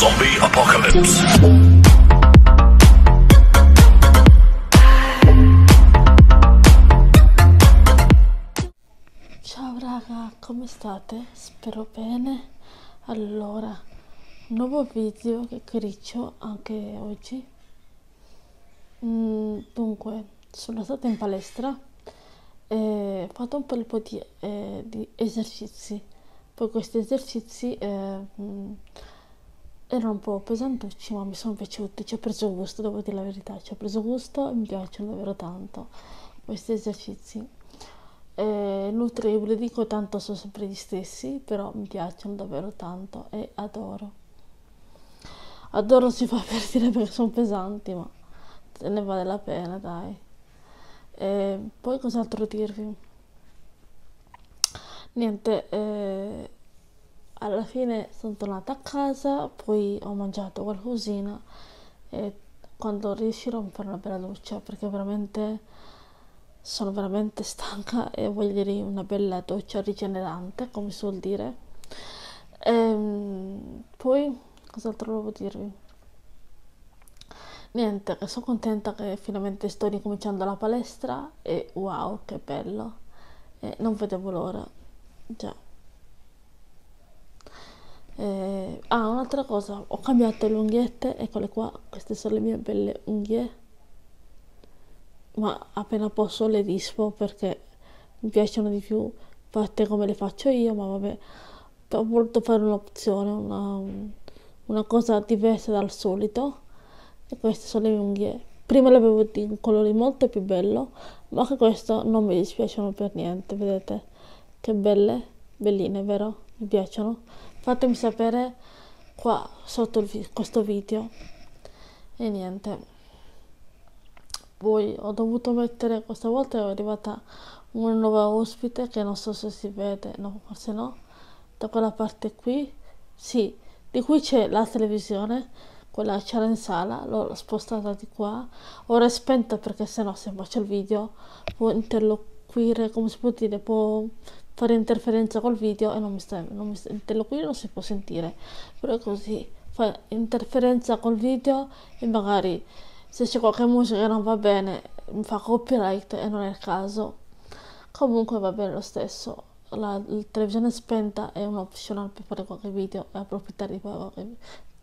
Zombie Apocalypse. Ciao raga, come state? Spero bene. Allora, nuovo video che criccio anche oggi. Mm, dunque, sono stata in palestra e ho fatto un bel po' di, eh, di esercizi. Poi questi esercizi... Eh, mm, era un po' pesantucci, ma mi sono piaciuti, ci ho preso gusto, devo dire la verità, ci ho preso gusto e mi piacciono davvero tanto questi esercizi. Eh, nutri, dico tanto, sono sempre gli stessi, però mi piacciono davvero tanto e adoro. Adoro si fa per dire perché sono pesanti, ma se ne vale la pena, dai. Eh, poi cos'altro dirvi? Niente, eh, alla fine sono tornata a casa, poi ho mangiato qualcosina e quando riuscirò a fare una bella doccia perché veramente sono veramente stanca e voglio dire una bella doccia rigenerante, come si vuol dire. E ehm, poi cos'altro volevo dirvi? Niente, sono contenta che finalmente sto ricominciando la palestra e wow, che bello. E non vedevo l'ora. Già. Eh, ah, un'altra cosa, ho cambiato le unghiette, eccole qua, queste sono le mie belle unghie, ma appena posso le dispo perché mi piacciono di più fatte come le faccio io, ma vabbè, ho voluto fare un'opzione, una, una cosa diversa dal solito, e queste sono le mie unghie. Prima le avevo di un colore molto più bello, ma anche queste non mi dispiacciono per niente, vedete? Che belle, belline, vero? Mi piacciono fatemi sapere qua sotto vi- questo video e niente poi ho dovuto mettere questa volta è arrivata una nuova ospite che non so se si vede no forse no da quella parte qui sì di qui c'è la televisione quella c'era in sala l'ho spostata di qua ora è spenta perché sennò se faccio il video può interloquire come si può dire può fare interferenza col video e non mi sta, non mi sta, il teleguido non si può sentire, però così fa interferenza col video e magari se c'è qualche musica che non va bene mi fa copyright e non è il caso. Comunque va bene lo stesso. La, la televisione spenta è un per fare qualche video e approfittare di fare qualche,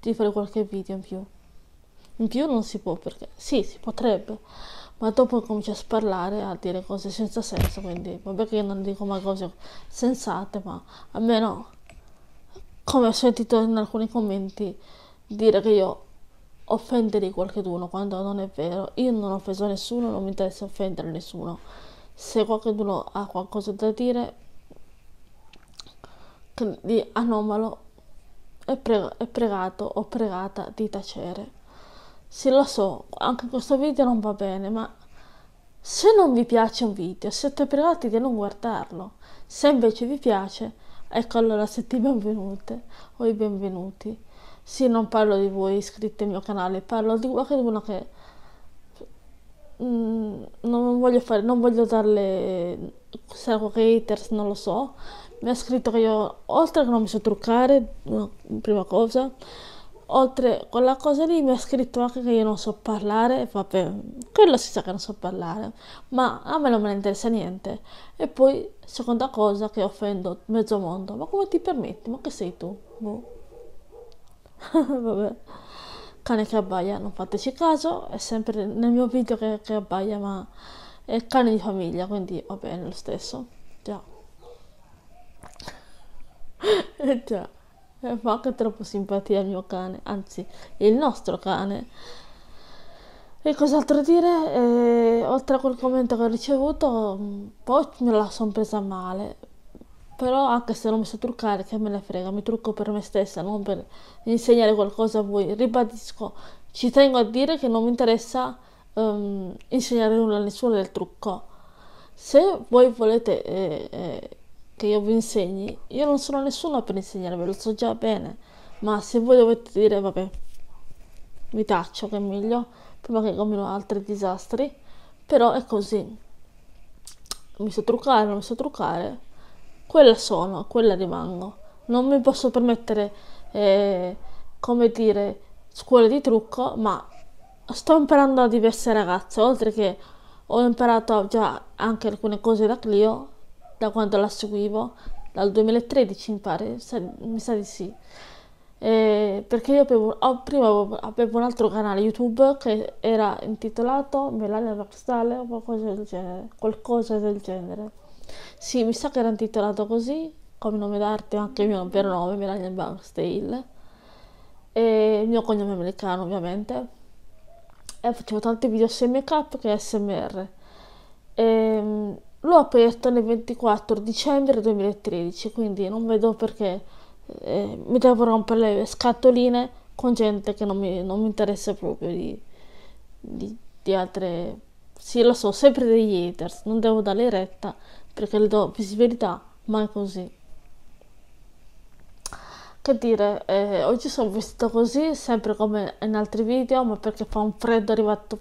di fare qualche video in più. In più non si può perché sì, si potrebbe, ma dopo comincia a sparlare, a dire cose senza senso, quindi vabbè che io non dico mai cose sensate, ma almeno come ho sentito in alcuni commenti dire che io offenderei qualcuno quando non è vero, io non ho offeso nessuno, non mi interessa offendere nessuno. Se qualcuno ha qualcosa da dire di anomalo è, pre- è pregato o pregata di tacere. Sì, lo so, anche questo video non va bene, ma se non vi piace un video, siete privati di non guardarlo. Se invece vi piace, ecco allora siete i benvenuti o i benvenuti. Sì, non parlo di voi iscritti al mio canale, parlo di qualcuno che mm, non voglio fare, non voglio darle sarò haters, non lo so. Mi ha scritto che io, oltre che non mi so truccare, prima cosa, Oltre quella cosa lì mi ha scritto anche che io non so parlare, vabbè, quello si sa che non so parlare, ma a me non me ne interessa niente. E poi, seconda cosa, che offendo mezzo mondo, ma come ti permetti? Ma che sei tu? Boh. vabbè. Cane che abbaia, non fateci caso, è sempre nel mio video che, che abbaia, ma è cane di famiglia, quindi va bene lo stesso. Già. Già fa eh, anche troppo simpatia il mio cane, anzi il nostro cane. E cos'altro dire? Eh, oltre a quel commento che ho ricevuto, mm, poi me la sono presa male. Però anche se non mi so truccare, che me ne frega, mi trucco per me stessa, non per insegnare qualcosa a voi. Ribadisco, ci tengo a dire che non mi interessa um, insegnare nulla a nessuno del trucco. Se voi volete eh, eh, che io vi insegni, io non sono nessuno per insegnarvi, lo so già bene, ma se voi dovete dire vabbè, mi taccio che è meglio, prima che combino altri disastri, però è così, mi so truccare, non mi so truccare, quella sono, quella rimango, non mi posso permettere, eh, come dire, scuole di trucco, ma sto imparando a diverse ragazze, oltre che ho imparato già anche alcune cose da Clio, da quando la seguivo, dal 2013 mi pare, mi sa di sì. Eh, perché io avevo, oh, prima avevo, avevo, un altro canale YouTube che era intitolato Melania Rockstyle o qualcosa del genere, qualcosa del genere. Sì, mi sa che era intitolato così, come nome d'arte, anche il mio vero nome, Melania Barksdale, e il mio cognome americano ovviamente. E facevo tanti video sia make up che SMR. E, ehm, l'ho aperto nel 24 dicembre 2013, quindi non vedo perché eh, mi devo rompere le scatoline con gente che non mi, non mi interessa proprio di, di, di, altre... Sì, lo so, sempre degli haters, non devo dare retta perché le do visibilità, ma è così. Che dire, eh, oggi sono vestita così, sempre come in altri video, ma perché fa un freddo arrivato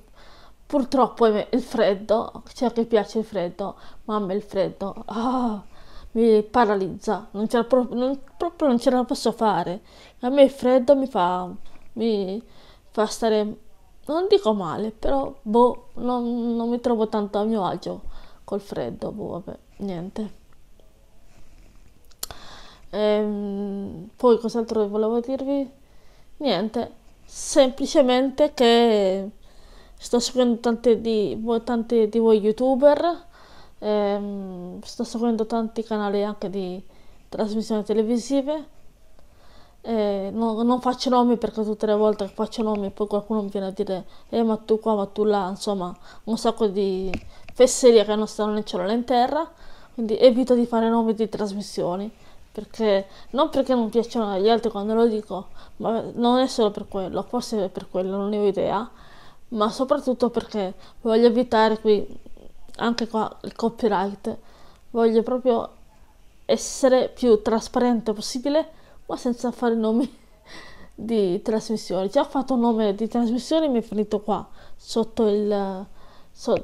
Purtroppo è il freddo, c'è che piace il freddo, mamma a il freddo oh, mi paralizza, non proprio, non, proprio non ce la posso fare. A me il freddo mi fa, mi fa stare, non dico male, però boh, non, non mi trovo tanto a mio agio col freddo, boh, vabbè, niente. Ehm, poi cos'altro volevo dirvi? Niente, semplicemente che sto seguendo tante di, tanti di voi youtuber, ehm, sto seguendo tanti canali anche di trasmissioni televisive. Eh, non, non, faccio nomi perché tutte le volte che faccio nomi poi qualcuno mi viene a dire eh, ma tu qua, ma tu là, insomma un sacco di fesserie che non stanno né cielo né in terra, quindi evito di fare nomi di trasmissioni, perché, non perché non piacciono agli altri quando lo dico, ma non è solo per quello, forse è per quello, non ne ho idea ma soprattutto perché voglio evitare qui anche qua il copyright, voglio proprio essere più trasparente possibile, ma senza fare nomi di trasmissioni. Già ho fatto un nome di trasmissioni, mi è finito qua sotto il so,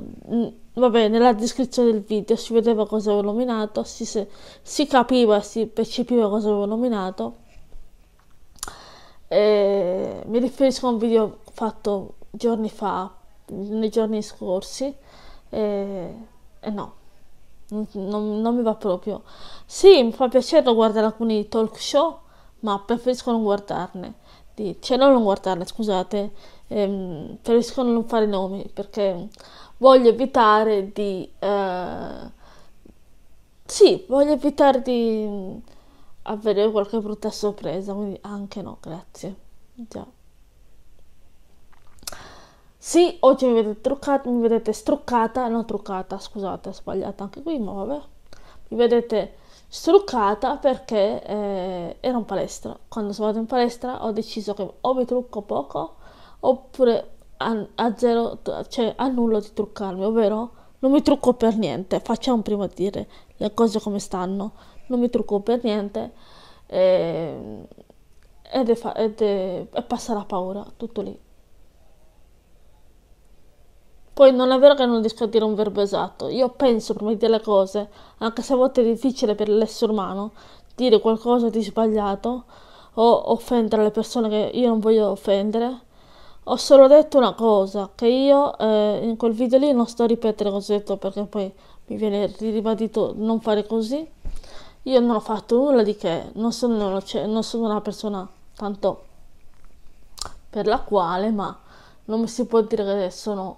vabbè, nella descrizione del video si vedeva cosa avevo nominato, si, se, si capiva, si percepiva cosa avevo nominato. E mi riferisco a un video fatto giorni fa, nei giorni scorsi, e, e no, non, non, mi va proprio. Sì, mi fa piacere guardare alcuni talk show, ma preferisco non guardarne. Di, cioè, non guardarne, scusate, ehm, preferisco non fare nomi perché voglio evitare di... Eh, sì, voglio evitare di avere qualche brutta sorpresa, quindi anche no, grazie. Ciao. Sì, oggi mi vedete truccata, mi vedete struccata, no truccata, scusate, ho sbagliato anche qui, ma vabbè. Mi vedete struccata perché eh, ero in palestra. Quando sono andata in palestra ho deciso che o mi trucco poco oppure a, a zero, cioè annullo di truccarmi, ovvero non mi trucco per niente, facciamo prima dire le cose come stanno, non mi trucco per niente e, ehm, ed, è, ed è, è passa la paura, tutto lì. Poi non è vero che non riesco a dire un verbo esatto, io penso prima di dire le cose, anche se a volte è difficile per l'essere umano dire qualcosa di sbagliato o offendere le persone che io non voglio offendere. Ho solo detto una cosa, che io eh, in quel video lì non sto a ripetere cosa ho detto perché poi mi viene ribadito non fare così. Io non ho fatto nulla di che, non sono, non sono una persona tanto per la quale, ma non mi si può dire che sono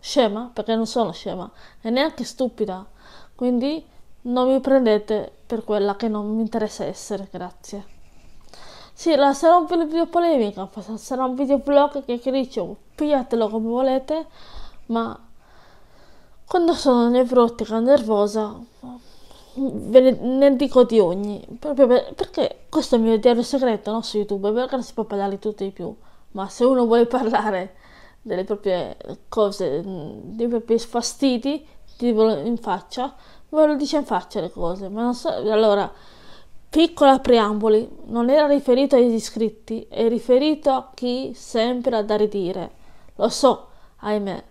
scema, perché non sono scema e neanche stupida, quindi non mi prendete per quella che non mi interessa essere, grazie. Sì, sarà un video polemica, sarà un video blog che dice pigliatelo come volete, ma quando sono nevrotica, nervosa, ne, ne, dico di ogni, proprio per, perché questo è il mio diario segreto no, su YouTube, perché non si può parlare di tutti di più, ma se uno vuole parlare delle proprie cose, mm, dei propri fastidi, ti dicono in faccia, ve lo dice in faccia le cose, ma non so, allora, piccola preamboli, non era riferito agli iscritti, è riferito a chi sempre ha da ridire, lo so, ahimè,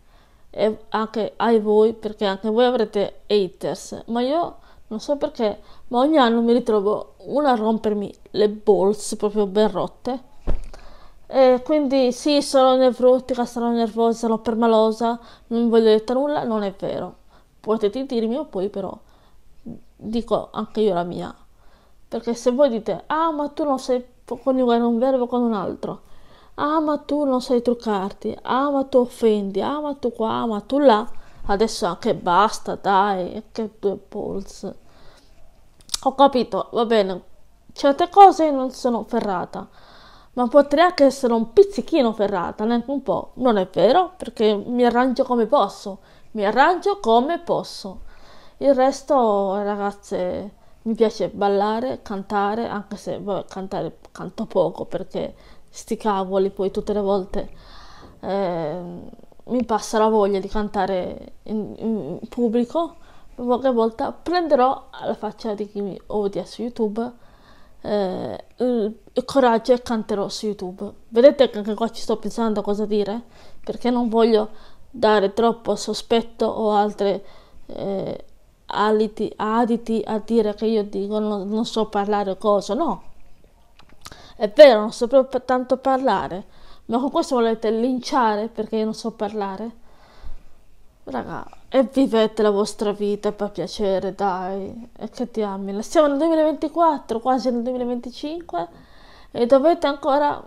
e anche ai voi, perché anche voi avrete haters, ma io non so perché, ma ogni anno mi ritrovo una a rompermi le balls proprio ben rotte, e quindi sì, sarò nevrotica, sarò nervosa, sarò permalosa, non voglio dire nulla, non è vero. Potete dirmi o poi però dico anche io la mia. Perché se voi dite, ah ma tu non sai coniugare un verbo con un altro, ah ma tu non sai truccarti, ah ma tu offendi, ah ma tu qua, ah ma tu là, adesso anche basta, dai, che due polls. Ho capito, va bene, certe cose non sono ferrata ma potrei anche essere un pizzichino ferrata, neanche un po'. Non è vero, perché mi arrangio come posso, mi arrangio come posso. Il resto, ragazze, mi piace ballare, cantare, anche se vabbè, cantare canto poco perché sti cavoli poi tutte le volte eh, mi passa la voglia di cantare in, in pubblico. Qualche volta prenderò la faccia di chi mi odia su YouTube eh, il coraggio e canterò su YouTube. Vedete che anche qua ci sto pensando a cosa dire, perché non voglio dare troppo sospetto o altri eh, aliti, aditi a dire che io dico non, non so parlare cosa, no. È vero, non so proprio tanto parlare, ma con questo volete linciare perché io non so parlare? Raga, e vivete la vostra vita per piacere, dai, e che ti ami. Siamo nel 2024, quasi nel 2025, e dovete ancora...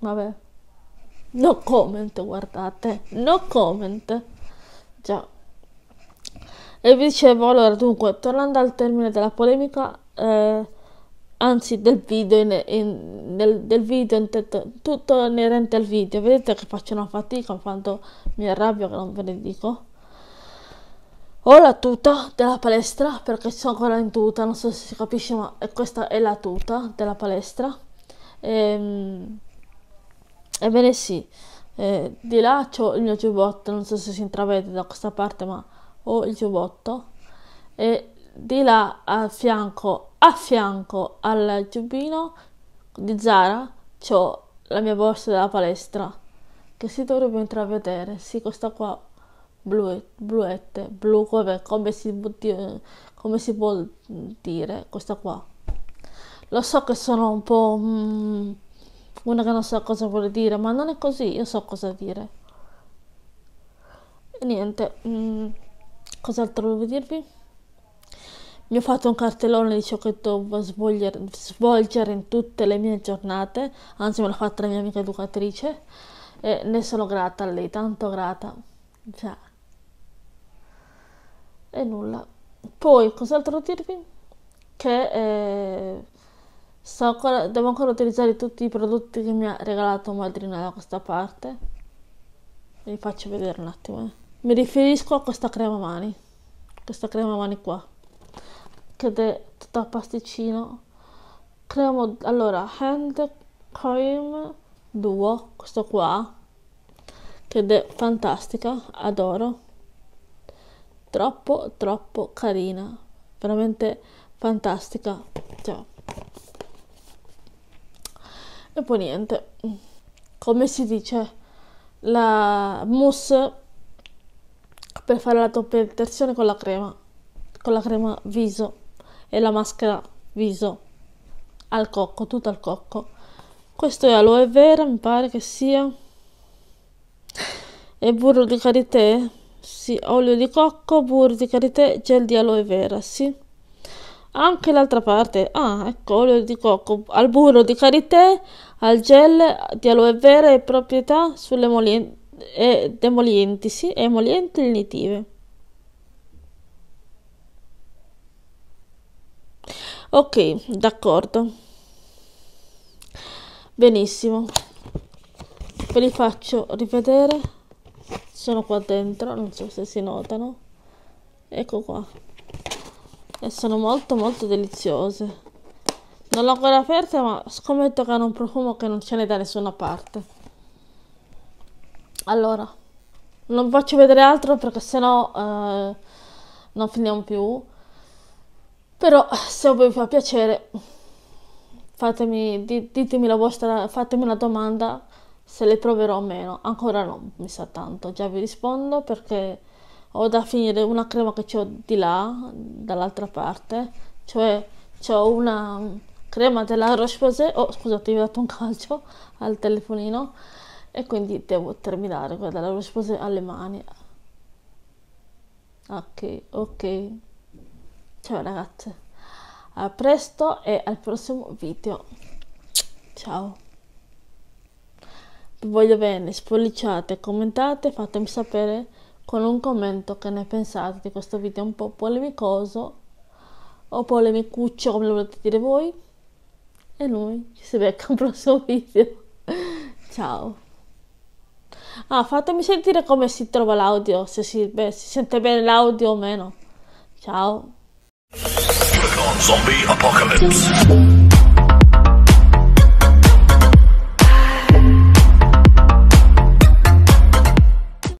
Vabbè, no comment, guardate, no comment. Già. E vi dicevo, allora, dunque, tornando al termine della polemica... Eh, anzi del video, in, in, del, del video in tutto inerente al video vedete che faccio una fatica quando mi arrabbio che non ve ne dico ho la tuta della palestra perché sono ancora in tuta non so se si capisce ma questa è la tuta della palestra ehm, ebbene sì eh, di là ho il mio giubbotto non so se si intravede da questa parte ma ho il giubbotto e di là a fianco a fianco al giubbino di Zara c'ho la mia borsa della palestra che si dovrebbe intravedere sì questa qua blu, bluette blu come, come, si, come si può dire questa qua lo so che sono un po' mm, una che non so cosa vuole dire ma non è così io so cosa dire e niente mm, cos'altro volevo dirvi mi ho fatto un cartellone di ciò che devo svolgere, svolgere in tutte le mie giornate, anzi me l'ha fatta la mia amica educatrice e ne sono grata a lei, tanto grata. Già. Cioè. E nulla. Poi, cos'altro dirvi? Che eh, ancora, devo ancora utilizzare tutti i prodotti che mi ha regalato madrina da questa parte. Vi faccio vedere un attimo. Eh. Mi riferisco a questa crema mani. Questa crema mani qua che da pasticcino creiamo allora hand cream duo questo qua che è fantastica adoro troppo troppo carina veramente fantastica cioè. e poi niente come si dice la mousse per fare la toppettazione con la crema con la crema viso e la maschera viso al cocco, tutto al cocco. Questo è aloe vera, mi pare che sia. E burro di karité, sì, olio di cocco, burro di karité, gel di aloe vera, sì. Anche l'altra parte, ah, ecco, olio di cocco, al burro di karité, al gel di aloe vera e proprietà sulle emolienti, e demolienti, sì, emolienti e lenitive. ok d'accordo benissimo ve li faccio rivedere sono qua dentro non so se si notano ecco qua e sono molto molto deliziose non l'ho ancora aperta ma scommetto che hanno un profumo che non ce n'è da nessuna parte allora non faccio vedere altro perché sennò eh, non finiamo più però se vi fa piacere, fatemi, ditemi la vostra, fatemi una domanda se le proverò o meno. Ancora non mi sa tanto, già vi rispondo perché ho da finire una crema che ho di là, dall'altra parte, cioè ho una crema della Roche-Posay, oh scusate, mi ho dato un calcio al telefonino e quindi devo terminare, guarda, la Roche-Posay alle mani. Ok, ok. Ciao ragazze, a presto e al prossimo video. Ciao. Vi voglio bene, spolliciate, commentate, fatemi sapere con un commento che ne pensate di questo video un po' polemicoso o polemicuccio come lo volete dire voi. E noi ci si becca al prossimo video. Ciao. Ah, fatemi sentire come si trova l'audio, se si, beh, si sente bene l'audio o meno. Ciao. Click on Zombie Apocalypse.